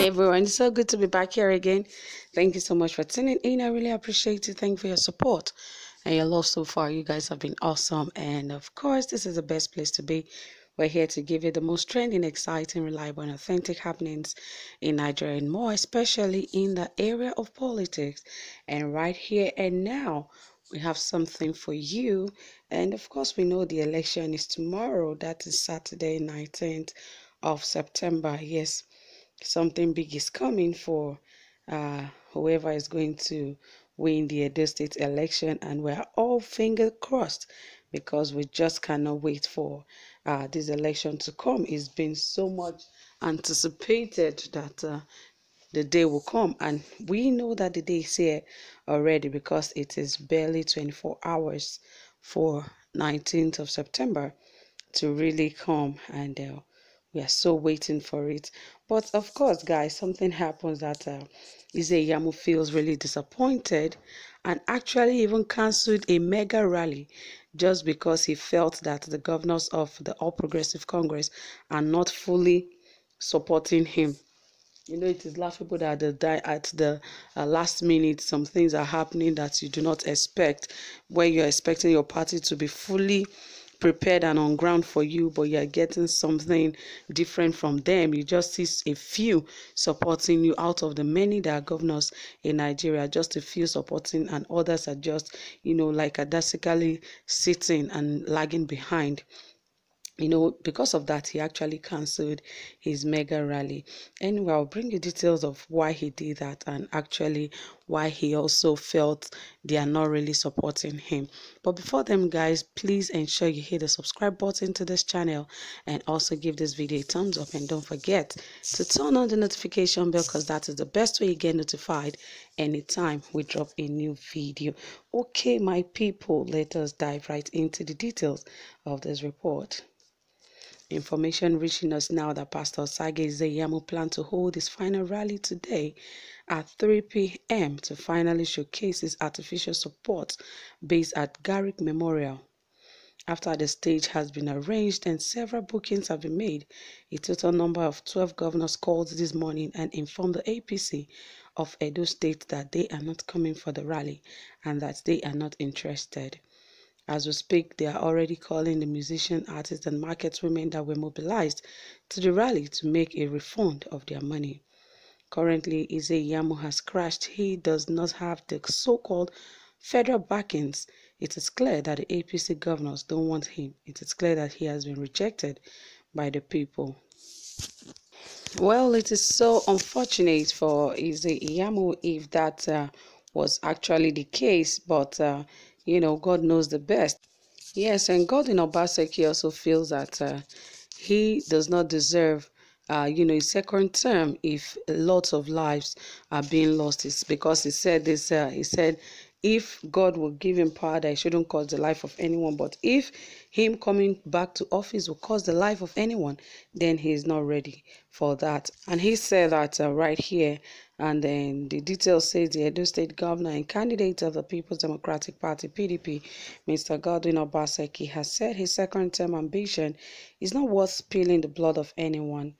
Hey everyone, it's so good to be back here again. Thank you so much for tuning in. I really appreciate you. Thank you for your support and your love so far. You guys have been awesome. And of course, this is the best place to be. We're here to give you the most trending, exciting, reliable, and authentic happenings in Nigeria and more, especially in the area of politics. And right here and now, we have something for you. And of course, we know the election is tomorrow. That is Saturday, 19th of September. Yes something big is coming for uh, whoever is going to win the Edo State election, and we're all finger crossed because we just cannot wait for uh, this election to come. It's been so much anticipated that uh, the day will come, and we know that the day is here already because it is barely 24 hours for 19th of September to really come and. Uh, we are so waiting for it but of course guys something happens that uh, Izeyamu feels really disappointed and actually even cancelled a mega rally just because he felt that the governors of the all progressive congress are not fully supporting him you know it is laughable that the die at the uh, last minute some things are happening that you do not expect when you're expecting your party to be fully prepared and on ground for you, but you're getting something different from them. You just see a few supporting you out of the many that are governors in Nigeria, just a few supporting, and others are just, you know, like adasically sitting and lagging behind you know, because of that, he actually cancelled his mega rally. Anyway, I'll bring you details of why he did that and actually why he also felt they are not really supporting him. But before them, guys, please ensure you hit the subscribe button to this channel and also give this video a thumbs up. And don't forget to turn on the notification bell because that is the best way you get notified anytime we drop a new video. Okay, my people, let us dive right into the details of this report. Information reaching us now that Pastor Sage Zeyamu plans to hold his final rally today at 3 p.m. to finally showcase his artificial support based at Garrick Memorial. After the stage has been arranged and several bookings have been made, a total number of 12 governors called this morning and informed the APC of Edo State that they are not coming for the rally and that they are not interested. As we speak, they are already calling the musician, artists, and market women that were mobilized to the rally to make a refund of their money. Currently, Ize Yamu has crashed. He does not have the so called federal backings. It is clear that the APC governors don't want him. It is clear that he has been rejected by the people. Well, it is so unfortunate for Ize Yamu if that uh, was actually the case, but uh, you know, God knows the best. Yes, and God in Obaseki also feels that uh, he does not deserve, uh, you know, a second term if lots of lives are being lost. It's because he said this, uh, he said, if God will give him power that it shouldn't cause the life of anyone, but if him coming back to office will cause the life of anyone, then he is not ready for that. And he said that uh, right here, and then the details says the Edo State Governor and candidate of the People's Democratic Party (PDP), Mr. Godwin Obaseki, has said his second-term ambition is not worth spilling the blood of anyone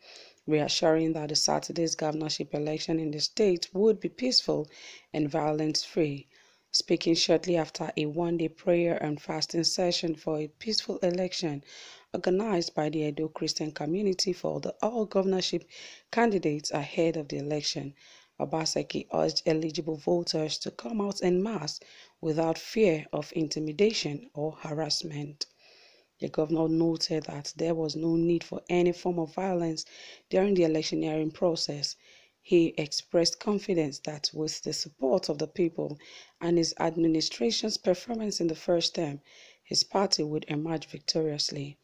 reassuring that the Saturday's governorship election in the state would be peaceful and violence free. Speaking shortly after a one day prayer and fasting session for a peaceful election organized by the Edo Christian community for the all governorship candidates ahead of the election, Obaseki urged eligible voters to come out en masse without fear of intimidation or harassment. The governor noted that there was no need for any form of violence during the electioneering process he expressed confidence that with the support of the people and his administration's performance in the first term, his party would emerge victoriously.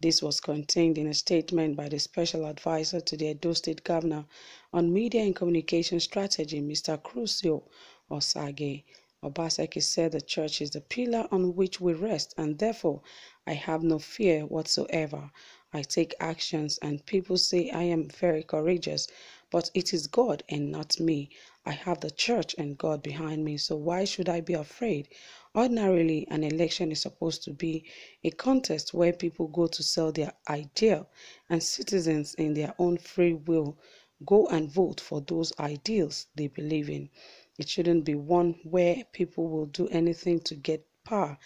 This was contained in a statement by the special advisor to the Edo State Governor on Media and Communication Strategy, Mr. Crucio Osage. Obaseki said the church is the pillar on which we rest, and therefore I have no fear whatsoever. I take actions, and people say I am very courageous but it is God and not me. I have the church and God behind me, so why should I be afraid? Ordinarily, an election is supposed to be a contest where people go to sell their ideal, and citizens, in their own free will, go and vote for those ideals they believe in. It shouldn't be one where people will do anything to get power.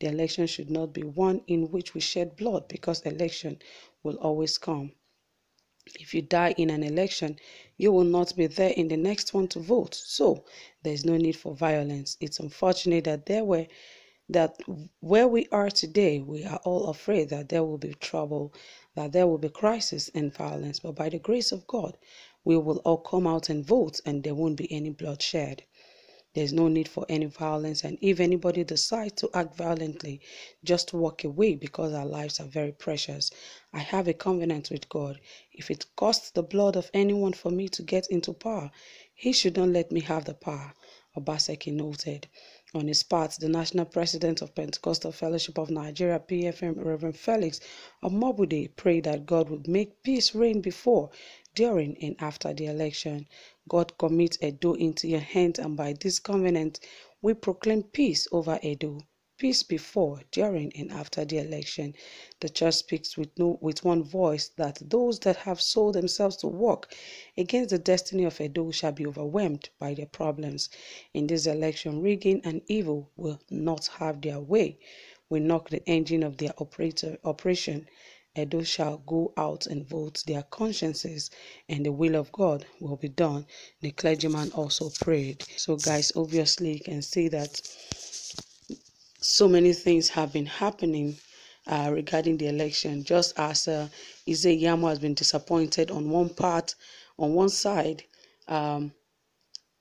The election should not be one in which we shed blood because election will always come. If you die in an election, you will not be there in the next one to vote. So there's no need for violence. It's unfortunate that there were that where we are today, we are all afraid that there will be trouble, that there will be crisis and violence. But by the grace of God, we will all come out and vote and there won't be any bloodshed. There's no need for any violence, and if anybody decides to act violently, just walk away because our lives are very precious. I have a covenant with God. If it costs the blood of anyone for me to get into power, he should not let me have the power, Obaseki noted. On his part, the national president of Pentecostal Fellowship of Nigeria, PFM, Reverend Felix Omobude, prayed that God would make peace reign before, during, and after the election. God commits Edo into your hands, and by this covenant, we proclaim peace over Edo. Peace before, during, and after the election. The church speaks with no with one voice that those that have sold themselves to work against the destiny of Edo shall be overwhelmed by their problems. In this election, rigging and evil will not have their way. We knock the engine of their operator operation and those shall go out and vote their consciences and the will of god will be done the clergyman also prayed so guys obviously you can see that so many things have been happening uh, regarding the election just as uh, Yamo has been disappointed on one part on one side um,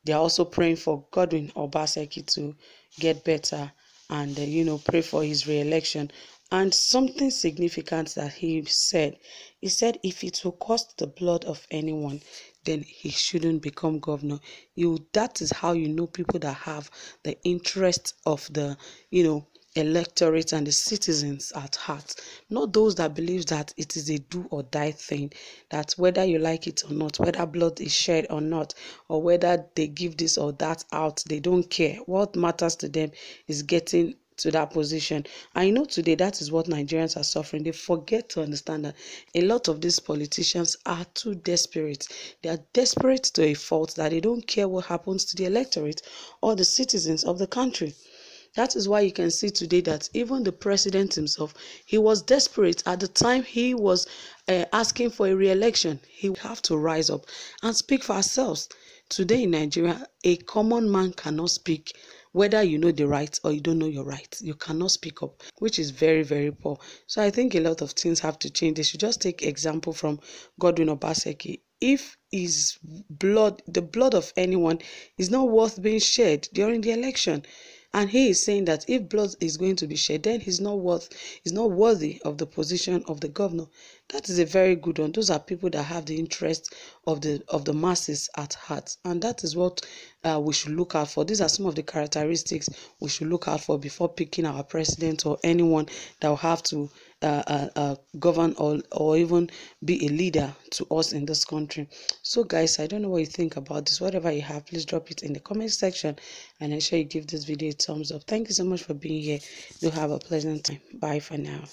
they are also praying for Godwin Obaseki to get better and uh, you know pray for his re-election and something significant that he said, he said, if it will cost the blood of anyone, then he shouldn't become governor. You that is how you know people that have the interest of the you know electorate and the citizens at heart, not those that believe that it is a do or die thing, that whether you like it or not, whether blood is shed or not, or whether they give this or that out, they don't care. What matters to them is getting to that position. I know today that is what Nigerians are suffering. They forget to understand that a lot of these politicians are too desperate. They are desperate to a fault that they don't care what happens to the electorate or the citizens of the country. That is why you can see today that even the president himself, he was desperate at the time he was uh, asking for a re-election. He would have to rise up and speak for ourselves. Today in Nigeria, a common man cannot speak whether you know the right or you don't know your rights. You cannot speak up, which is very, very poor. So I think a lot of things have to change. They should just take example from Godwin Obaseki. If his blood, the blood of anyone, is not worth being shed during the election, and he is saying that if blood is going to be shed then he's not worth he's not worthy of the position of the governor that is a very good one those are people that have the interest of the of the masses at heart and that is what uh, we should look out for these are some of the characteristics we should look out for before picking our president or anyone that will have to uh, uh, govern or, or even be a leader to us in this country. So, guys, I don't know what you think about this. Whatever you have, please drop it in the comment section and ensure you give this video a thumbs up. Thank you so much for being here. You have a pleasant time. Bye for now.